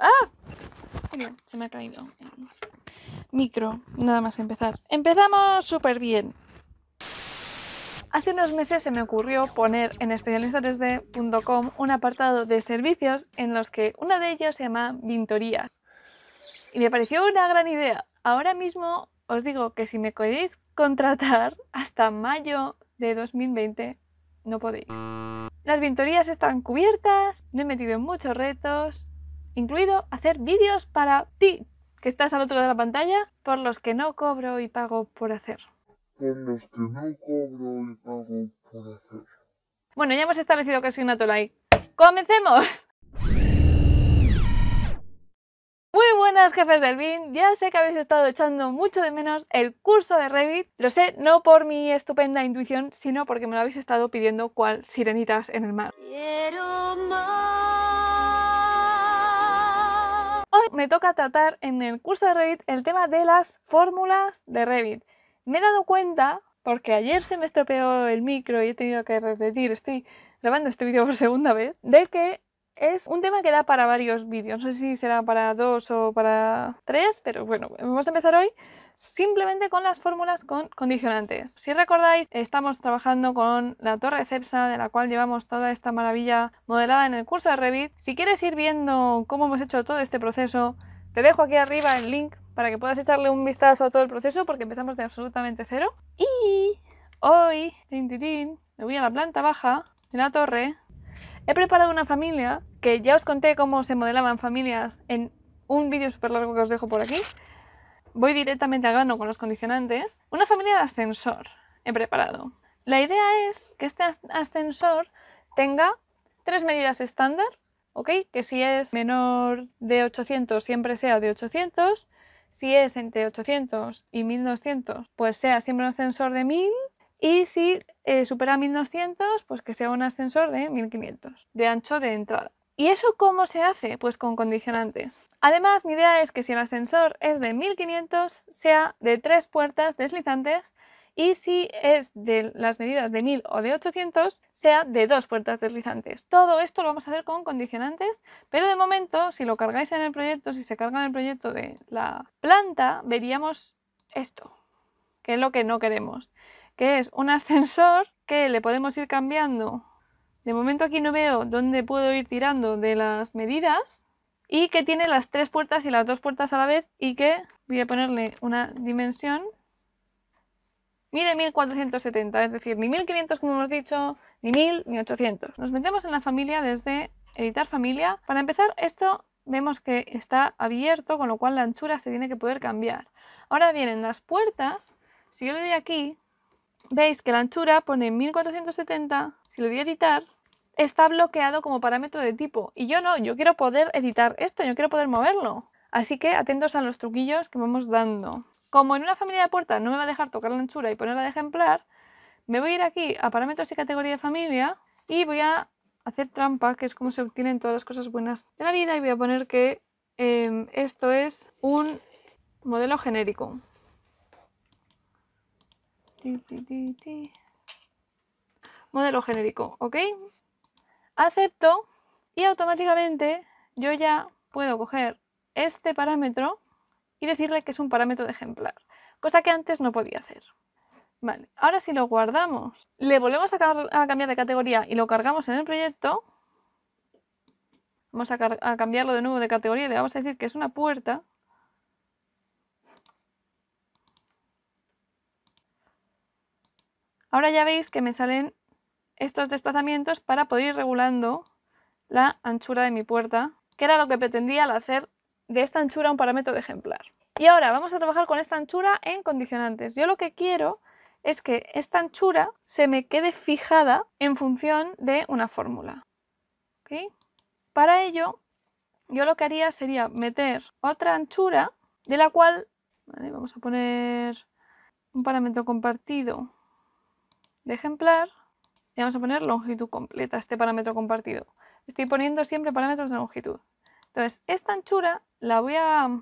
¡Ah! bien, se me ha caído. Micro, nada más empezar. ¡Empezamos súper bien! Hace unos meses se me ocurrió poner en especialista un apartado de servicios en los que una de ellas se llama Vintorías. Y me pareció una gran idea. Ahora mismo os digo que si me queréis contratar hasta mayo de 2020, no podéis. Las vintorías están cubiertas, No he metido en muchos retos, incluido hacer vídeos para ti, que estás al otro lado de la pantalla, por los que no cobro y pago por hacer. Por los que no cobro y pago por hacer. Bueno, ya hemos establecido que soy una Tolai. ¡Comencemos! Muy buenas jefes del BIN, ya sé que habéis estado echando mucho de menos el curso de Revit, lo sé no por mi estupenda intuición, sino porque me lo habéis estado pidiendo cual sirenitas en el mar. Quiero Hoy me toca tratar en el curso de Revit el tema de las fórmulas de Revit. Me he dado cuenta, porque ayer se me estropeó el micro y he tenido que repetir, estoy grabando este vídeo por segunda vez, de que es un tema que da para varios vídeos. No sé si será para dos o para tres, pero bueno, vamos a empezar hoy simplemente con las fórmulas con condicionantes. Si recordáis, estamos trabajando con la torre CEPSA, de la cual llevamos toda esta maravilla modelada en el curso de Revit. Si quieres ir viendo cómo hemos hecho todo este proceso, te dejo aquí arriba el link para que puedas echarle un vistazo a todo el proceso porque empezamos de absolutamente cero. Y hoy, tin, tin, me voy a la planta baja de la torre. He preparado una familia que ya os conté cómo se modelaban familias en un vídeo súper largo que os dejo por aquí voy directamente al grano con los condicionantes, una familia de ascensor he preparado. La idea es que este ascensor tenga tres medidas estándar, ¿ok? Que si es menor de 800 siempre sea de 800, si es entre 800 y 1200 pues sea siempre un ascensor de 1000 y si eh, supera 1200 pues que sea un ascensor de 1500 de ancho de entrada. ¿Y eso cómo se hace? Pues con condicionantes. Además, mi idea es que si el ascensor es de 1500, sea de tres puertas deslizantes y si es de las medidas de 1000 o de 800, sea de dos puertas deslizantes. Todo esto lo vamos a hacer con condicionantes, pero de momento, si lo cargáis en el proyecto, si se carga en el proyecto de la planta, veríamos esto, que es lo que no queremos, que es un ascensor que le podemos ir cambiando de momento aquí no veo dónde puedo ir tirando de las medidas y que tiene las tres puertas y las dos puertas a la vez y que voy a ponerle una dimensión. Mide 1470, es decir, ni 1500 como hemos dicho, ni 1000 ni 800. Nos metemos en la familia desde editar familia. Para empezar, esto vemos que está abierto, con lo cual la anchura se tiene que poder cambiar. Ahora bien, las puertas, si yo le doy aquí, veis que la anchura pone 1470, si le doy a editar, está bloqueado como parámetro de tipo y yo no, yo quiero poder editar esto, yo quiero poder moverlo. Así que atentos a los truquillos que vamos dando. Como en una familia de puertas no me va a dejar tocar la anchura y ponerla de ejemplar, me voy a ir aquí a parámetros y categoría de familia y voy a hacer trampa, que es como se obtienen todas las cosas buenas de la vida y voy a poner que em, esto es un modelo genérico. Modelo genérico, ¿ok? acepto y automáticamente yo ya puedo coger este parámetro y decirle que es un parámetro de ejemplar, cosa que antes no podía hacer. Vale, ahora si lo guardamos, le volvemos a, cambiar de categoría y lo cargamos en el proyecto, vamos a, a cambiarlo de nuevo de categoría y le vamos a decir que es una puerta, Ahora ya veis que me salen estos desplazamientos para poder ir regulando la anchura de mi puerta, que era lo que pretendía al hacer de esta anchura un parámetro de ejemplar. Y ahora vamos a trabajar con esta anchura en condicionantes. Yo lo que quiero es que esta anchura se me quede fijada en función de una fórmula. Para ello, yo lo que haría sería meter otra anchura de la cual, vamos a poner un parámetro compartido de ejemplar y vamos a poner longitud completa, este parámetro compartido. Estoy poniendo siempre parámetros de longitud. Entonces, esta anchura la voy a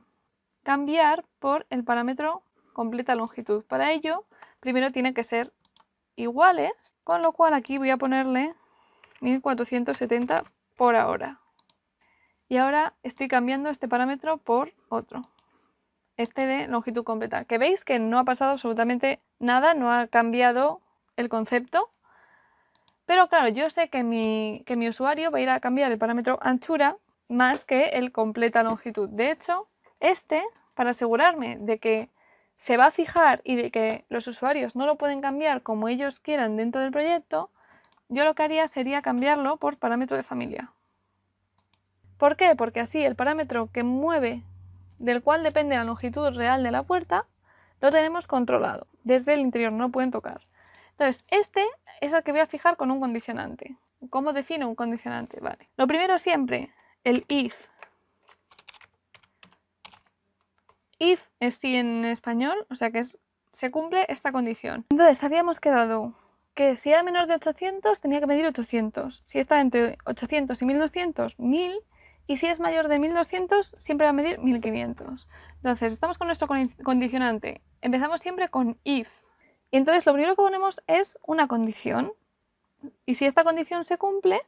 cambiar por el parámetro completa longitud. Para ello, primero tienen que ser iguales, con lo cual aquí voy a ponerle 1470 por ahora. Y ahora estoy cambiando este parámetro por otro, este de longitud completa, que veis que no ha pasado absolutamente nada, no ha cambiado el concepto, pero claro, yo sé que mi, usuario va a ir a cambiar el parámetro anchura más que el completa longitud. De hecho, este, para asegurarme de que se va a fijar y de que los usuarios no lo pueden cambiar como ellos quieran dentro del proyecto, yo lo que haría sería cambiarlo por parámetro de familia. ¿Por qué? Porque así el parámetro que mueve, del cual depende la longitud real de la puerta, lo tenemos controlado. Desde el interior no pueden tocar. Entonces, este es el que voy a fijar con un condicionante. ¿Cómo defino un condicionante? Vale. Lo primero siempre, el if. If es si en español, o sea que se cumple esta condición. Entonces, habíamos quedado que si era menor de 800 tenía que medir 800. Si está entre 800 y 1200, 1000. Y si es mayor de 1200, siempre va a medir 1500. Entonces, estamos con nuestro condicionante. Empezamos siempre con if. Y entonces lo primero que ponemos es una condición. Y si esta condición se cumple,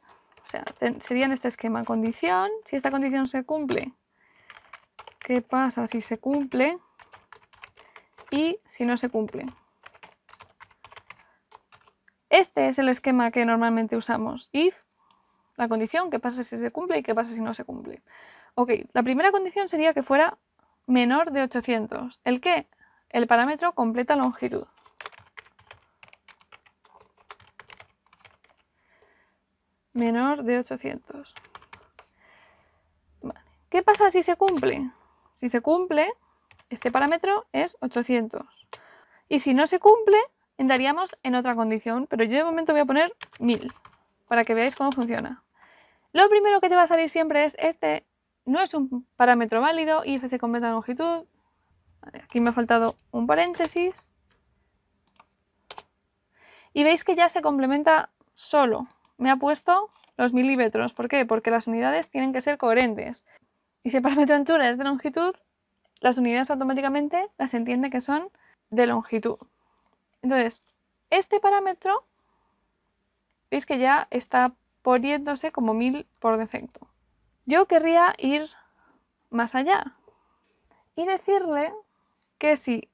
o sea, sería en este esquema condición, si esta condición se cumple, ¿qué pasa si se cumple? Y si no se cumple. Este es el esquema que normalmente usamos. If, la condición, qué pasa si se cumple y qué pasa si no se cumple. Ok, la primera condición sería que fuera menor de 800. ¿El qué? El parámetro completa longitud. menor de 800. ¿Qué pasa si se cumple? Si se cumple, este parámetro es 800. Y si no se cumple, entraríamos en otra condición, pero yo de momento voy a poner 1000 para que veáis cómo funciona. Lo primero que te va a salir siempre es este no es un parámetro válido, IFC completa longitud. aquí me ha faltado un paréntesis. Y veis que ya se complementa solo, me ha puesto los milímetros. ¿Por qué? Porque las unidades tienen que ser coherentes. Y si el parámetro altura es de longitud, las unidades automáticamente las entiende que son de longitud. Entonces, este parámetro, veis que ya está poniéndose como 1000 por defecto. Yo querría ir más allá y decirle que si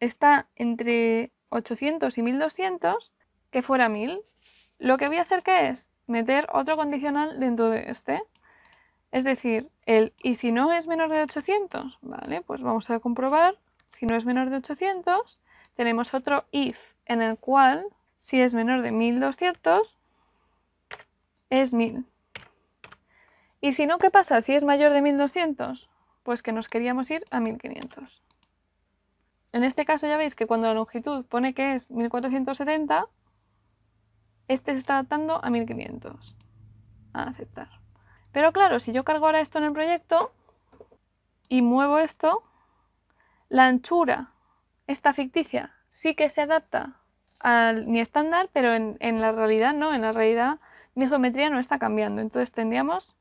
está entre 800 y 1200, que fuera 1000. Lo que voy a hacer que es meter otro condicional dentro de este, es decir, el y si no es menor de 800, ¿vale? Pues vamos a comprobar, si no es menor de 800, tenemos otro if en el cual si es menor de 1200 es 1000. Y si no, ¿qué pasa si es mayor de 1200? Pues que nos queríamos ir a 1500. En este caso ya veis que cuando la longitud pone que es 1470, este se está adaptando a 1500. A aceptar. Pero claro, si yo cargo ahora esto en el proyecto y muevo esto, la anchura, esta ficticia, sí que se adapta a mi estándar, pero en, la realidad no, en la realidad mi geometría no está cambiando. Entonces tendríamos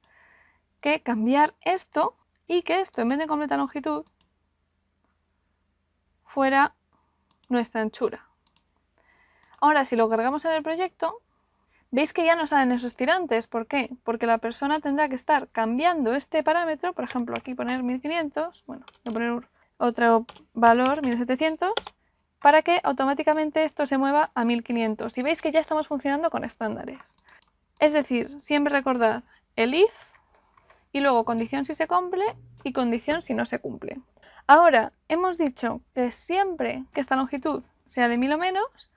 que cambiar esto y que esto, en vez de completa longitud, fuera nuestra anchura. Ahora, si lo cargamos en el proyecto, veis que ya no salen esos tirantes. ¿Por qué? Porque la persona tendrá que estar cambiando este parámetro, por ejemplo, aquí poner 1500, bueno, voy a poner otro valor, 1700, para que automáticamente esto se mueva a 1500. Y veis que ya estamos funcionando con estándares. Es decir, siempre recordad el if y luego condición si se cumple y condición si no se cumple. Ahora, hemos dicho que siempre que esta longitud sea de 1000 o menos,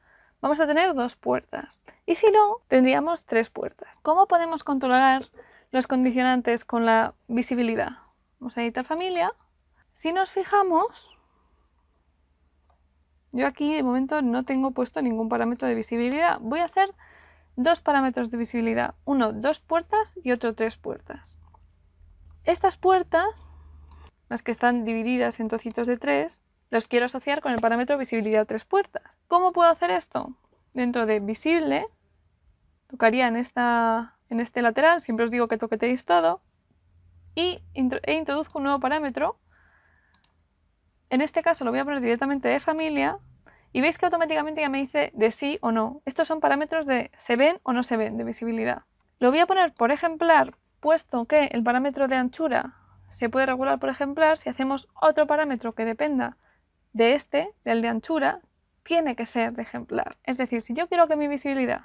vamos a tener dos puertas. Y si no, tendríamos tres puertas. ¿Cómo podemos controlar los condicionantes con la visibilidad? Vamos a editar familia. Si nos fijamos, yo aquí de momento no tengo puesto ningún parámetro de visibilidad. Voy a hacer dos parámetros de visibilidad. Uno, dos puertas y otro, tres puertas. Estas puertas, las que están divididas en tocitos de tres, los quiero asociar con el parámetro visibilidad tres puertas. ¿Cómo puedo hacer esto? Dentro de visible, tocaría en, esta, en este lateral, siempre os digo que toqueteéis todo, y e introduzco un nuevo parámetro. En este caso lo voy a poner directamente de familia, y veis que automáticamente ya me dice de sí o no. Estos son parámetros de se ven o no se ven, de visibilidad. Lo voy a poner por ejemplar, puesto que el parámetro de anchura se puede regular por ejemplar, si hacemos otro parámetro que dependa de este, del de anchura, tiene que ser de ejemplar. Es decir, si yo quiero que mi visibilidad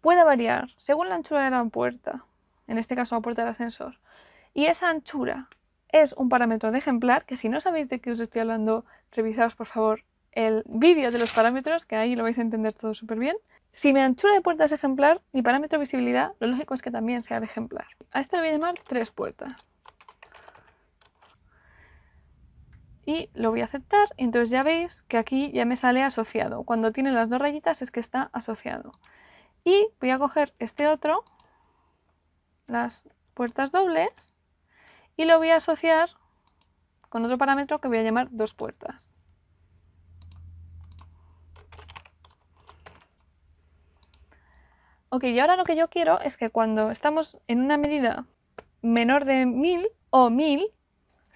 pueda variar según la anchura de la puerta, en este caso la puerta del ascensor, y esa anchura es un parámetro de ejemplar, que si no sabéis de qué os estoy hablando, revisaos por favor el vídeo de los parámetros, que ahí lo vais a entender todo súper bien. Si mi anchura de puerta es ejemplar, mi parámetro de visibilidad, lo lógico es que también sea de ejemplar. A este le voy a llamar tres puertas. y lo voy a aceptar. Entonces ya veis que aquí ya me sale asociado. Cuando tiene las dos rayitas es que está asociado. Y voy a coger este otro, las puertas dobles, y lo voy a asociar con otro parámetro que voy a llamar dos puertas. Ok, y ahora lo que yo quiero es que cuando estamos en una medida menor de 1000 o 1000,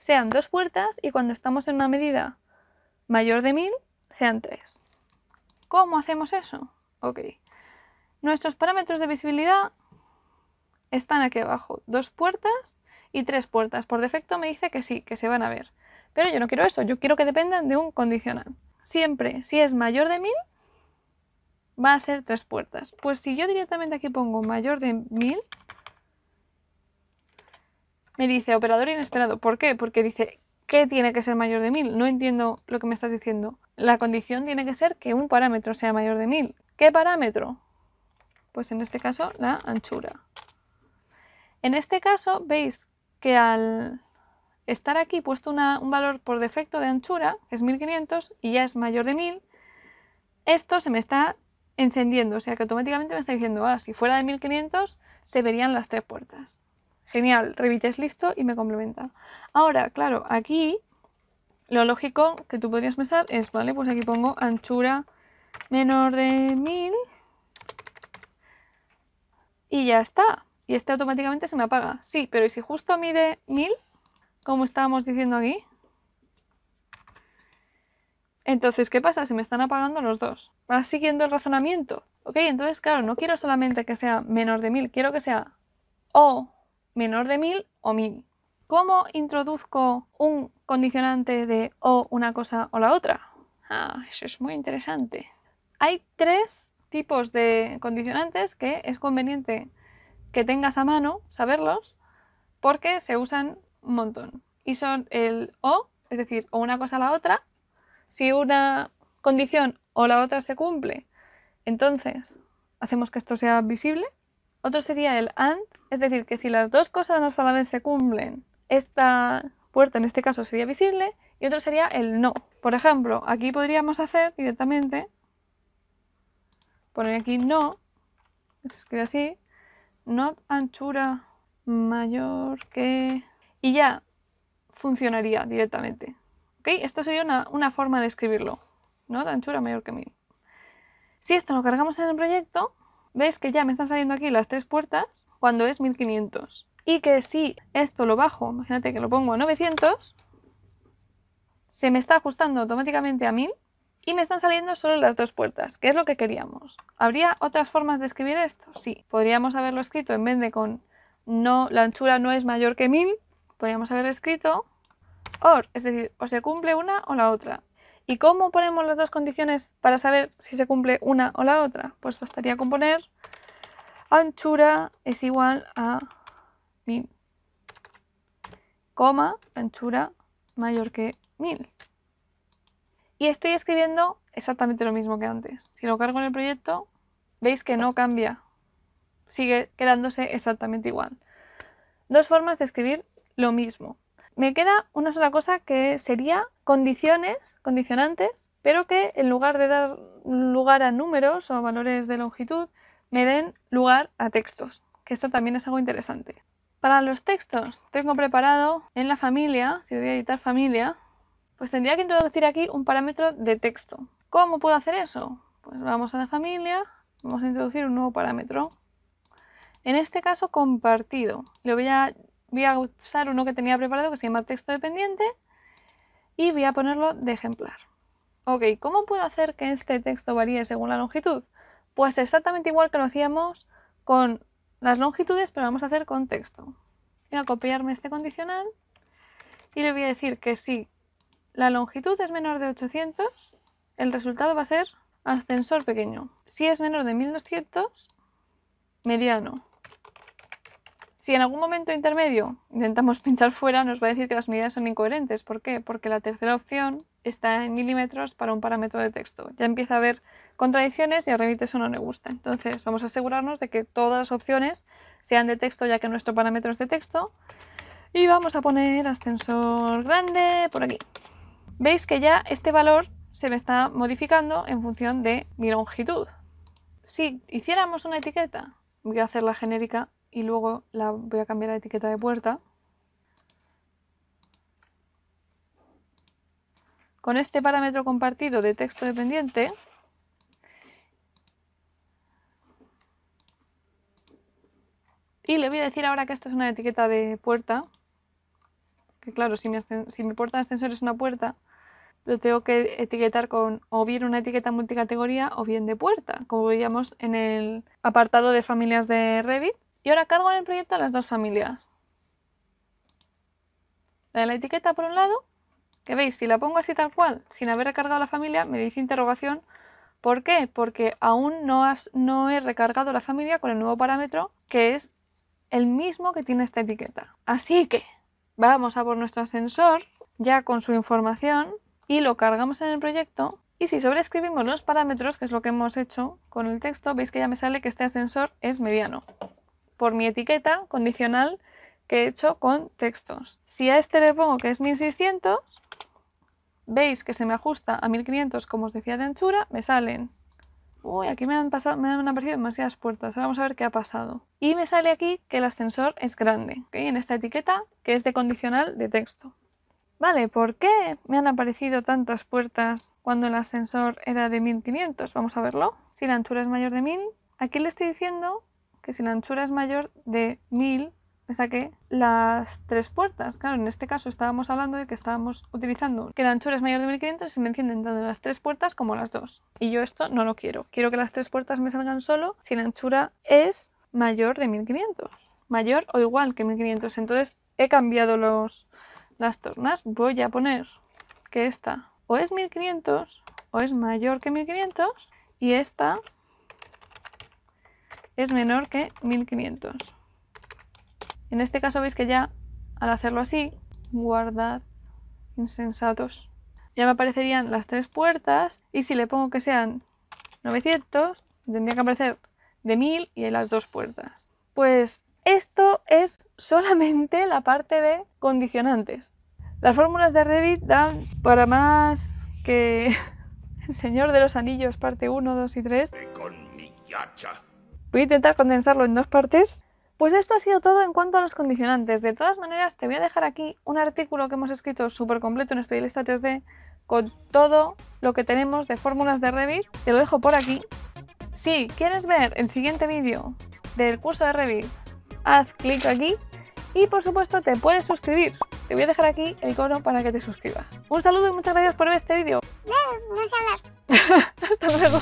sean dos puertas y cuando estamos en una medida mayor de 1000 sean tres. ¿Cómo hacemos eso? Ok. Nuestros parámetros de visibilidad están aquí abajo. Dos puertas y tres puertas. Por defecto me dice que sí, que se van a ver. Pero yo no quiero eso, yo quiero que dependan de un condicional. Siempre, si es mayor de 1000, va a ser tres puertas. Pues si yo directamente aquí pongo mayor de 1000, me dice operador inesperado. ¿Por qué? Porque dice, que tiene que ser mayor de 1000? No entiendo lo que me estás diciendo. La condición tiene que ser que un parámetro sea mayor de 1000. ¿Qué parámetro? Pues en este caso, la anchura. En este caso, veis que al estar aquí puesto un valor por defecto de anchura, que es 1500, y ya es mayor de 1000, esto se me está encendiendo, o sea que automáticamente me está diciendo, ah, si fuera de 1500 se verían las tres puertas. Genial, revites listo y me complementa. Ahora, claro, aquí lo lógico que tú podrías pensar es, vale, pues aquí pongo anchura menor de 1000 y ya está. Y este automáticamente se me apaga. Sí, pero ¿y si justo mide 1000? Como estábamos diciendo aquí. Entonces, ¿qué pasa? si me están apagando los dos. Vas siguiendo el razonamiento. Ok, entonces, claro, no quiero solamente que sea menor de 1000, quiero que sea o menor de mil o mil. ¿Cómo introduzco un condicionante de o una cosa o la otra? Ah, eso es muy interesante. Hay tres tipos de condicionantes que es conveniente que tengas a mano, saberlos, porque se usan un montón. Y son el o, es decir, o una cosa o la otra. Si una condición o la otra se cumple, entonces hacemos que esto sea visible otro sería el AND, es decir, que si las dos cosas a la vez se cumplen, esta puerta en este caso sería visible y otro sería el no. Por ejemplo, aquí podríamos hacer directamente, poner aquí no, se escribe así, not anchura mayor que... y ya funcionaría directamente. ¿Ok? Esto sería una, forma de escribirlo, not anchura mayor que mil. Si esto lo cargamos en el proyecto, ves que ya me están saliendo aquí las tres puertas cuando es 1500. Y que si esto lo bajo, imagínate que lo pongo a 900, se me está ajustando automáticamente a 1000 y me están saliendo solo las dos puertas, que es lo que queríamos. ¿Habría otras formas de escribir esto? Sí, podríamos haberlo escrito en vez de con no, la anchura no es mayor que 1000, podríamos haber escrito OR, es decir, o se cumple una o la otra. ¿Y cómo ponemos las dos condiciones para saber si se cumple una o la otra? Pues bastaría con poner anchura es igual a 1000, coma, anchura mayor que 1000. Y estoy escribiendo exactamente lo mismo que antes. Si lo cargo en el proyecto, veis que no cambia. Sigue quedándose exactamente igual. Dos formas de escribir lo mismo. Me queda una sola cosa que sería condiciones, condicionantes, pero que en lugar de dar lugar a números o valores de longitud, me den lugar a textos, que esto también es algo interesante. Para los textos tengo preparado en la familia, si voy a editar familia, pues tendría que introducir aquí un parámetro de texto. ¿Cómo puedo hacer eso? Pues vamos a la familia, vamos a introducir un nuevo parámetro. En este caso compartido. voy a, voy a usar uno que tenía preparado que se llama texto dependiente y voy a ponerlo de ejemplar. Ok, ¿cómo puedo hacer que este texto varíe según la longitud? Pues exactamente igual que lo hacíamos con las longitudes, pero vamos a hacer con texto. Voy a copiarme este condicional y le voy a decir que si la longitud es menor de 800, el resultado va a ser ascensor pequeño. Si es menor de 1200, mediano. Si en algún momento intermedio intentamos pinchar fuera, nos va a decir que las medidas son incoherentes. ¿Por qué? Porque la tercera opción está en milímetros para un parámetro de texto. Ya empieza a haber contradicciones y a Revit eso no le gusta. Entonces, vamos a asegurarnos de que todas las opciones sean de texto, ya que nuestro parámetro es de texto. Y vamos a poner ascensor grande por aquí. Veis que ya este valor se me está modificando en función de mi longitud. Si hiciéramos una etiqueta, voy a hacerla genérica y luego la voy a cambiar a etiqueta de puerta. Con este parámetro compartido de texto dependiente y le voy a decir ahora que esto es una etiqueta de puerta, que claro, si mi, si mi puerta de ascensor es una puerta, lo tengo que etiquetar con o bien una etiqueta multicategoría o bien de puerta, como veíamos en el apartado de familias de Revit. Y ahora cargo en el proyecto a las dos familias. La de la etiqueta por un lado, que veis, si la pongo así tal cual, sin haber recargado la familia, me dice interrogación. ¿Por qué? Porque aún no, has, no he recargado la familia con el nuevo parámetro, que es el mismo que tiene esta etiqueta. Así que vamos a por nuestro ascensor, ya con su información, y lo cargamos en el proyecto. Y si sobreescribimos los parámetros, que es lo que hemos hecho con el texto, veis que ya me sale que este ascensor es mediano por mi etiqueta condicional que he hecho con textos. Si a este le pongo que es 1600, veis que se me ajusta a 1500 como os decía de anchura, me salen... Uy, aquí me han, pasado, me han aparecido demasiadas puertas, ahora vamos a ver qué ha pasado. Y me sale aquí que el ascensor es grande, ¿okay? en esta etiqueta que es de condicional de texto. Vale, ¿por qué me han aparecido tantas puertas cuando el ascensor era de 1500? Vamos a verlo. Si la anchura es mayor de 1000, aquí le estoy diciendo que si la anchura es mayor de 1000, me saqué las tres puertas. Claro, en este caso estábamos hablando de que estábamos utilizando que la anchura es mayor de 1500 y se me encienden tanto las tres puertas como las dos. Y yo esto no lo quiero. Quiero que las tres puertas me salgan solo si la anchura es mayor de 1500. Mayor o igual que 1500. Entonces he cambiado los, las tornas. Voy a poner que esta o es 1500 o es mayor que 1500 y esta es menor que 1500. En este caso veis que ya al hacerlo así, guardad insensatos, ya me aparecerían las tres puertas y si le pongo que sean 900, tendría que aparecer de 1000 y hay las dos puertas. Pues esto es solamente la parte de condicionantes. Las fórmulas de Revit dan para más que El Señor de los Anillos parte 1, 2 y 3. Voy a intentar condensarlo en dos partes. Pues esto ha sido todo en cuanto a los condicionantes. De todas maneras, te voy a dejar aquí un artículo que hemos escrito súper completo en Especialista 3D con todo lo que tenemos de fórmulas de Revit. Te lo dejo por aquí. Si quieres ver el siguiente vídeo del curso de Revit, haz clic aquí y por supuesto te puedes suscribir. Te voy a dejar aquí el icono para que te suscribas. Un saludo y muchas gracias por ver este vídeo. No, no hablar. Hasta luego.